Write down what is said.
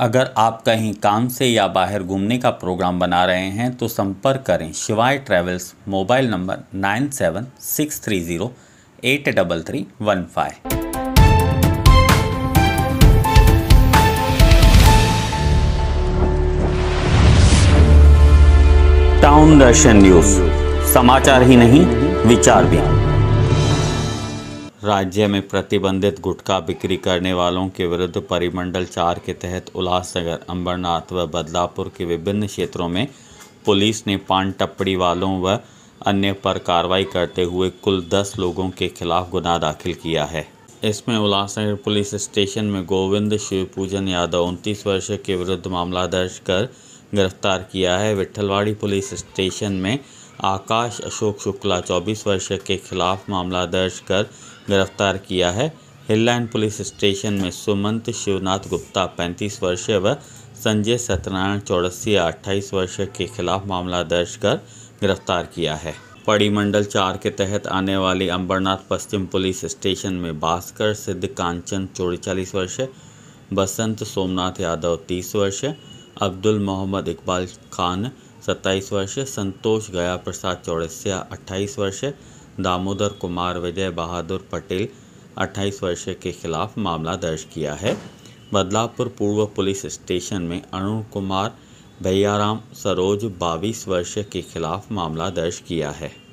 अगर आप कहीं काम से या बाहर घूमने का प्रोग्राम बना रहे हैं तो संपर्क करें Shivay travels mobile number nine seven six three zero eight double three one five town Darshan news समाचार ही नहीं विचार भी राज्य में प्रतिबंधित गुटखा बिक्री करने वालों के विरुद्ध परिमंडल चार के तहत उल्लासनगर अंबरनाथ व बदलापुर के विभिन्न क्षेत्रों में पुलिस ने पान टपड़ी वालों व अन्य पर कार्रवाई करते हुए कुल दस लोगों के खिलाफ गुना दाखिल किया है इसमें उल्लासनगर पुलिस स्टेशन में गोविंद शिव पूजन यादव उनतीस वर्ष के विरुद्ध मामला दर्ज कर गिरफ्तार किया है विठलवाड़ी पुलिस स्टेशन में आकाश अशोक शुक्ला 24 वर्ष के खिलाफ मामला दर्ज कर गिरफ्तार किया है हिलैंड पुलिस स्टेशन में सुमंत शिवनाथ गुप्ता 35 वर्षीय व संजय सत्यनारायण चौरसी अट्ठाईस वर्ष के खिलाफ मामला दर्ज कर गिरफ्तार किया है परिमंडल चार के तहत आने वाली अंबरनाथ पश्चिम पुलिस स्टेशन में भास्कर सिद्ध कांचन चौड़ीचालीस वर्ष बसंत सोमनाथ यादव तीस वर्ष अब्दुल मोहम्मद इकबाल खान सत्ताईस वर्षीय संतोष गया प्रसाद चौरसिया अट्ठाईस वर्षीय दामोदर कुमार विजय बहादुर पटेल अट्ठाईस वर्षीय के खिलाफ मामला दर्ज किया है बदलापुर पूर्व पुलिस स्टेशन में अरुण कुमार भैयाराम सरोज बाईस वर्षीय के खिलाफ मामला दर्ज किया है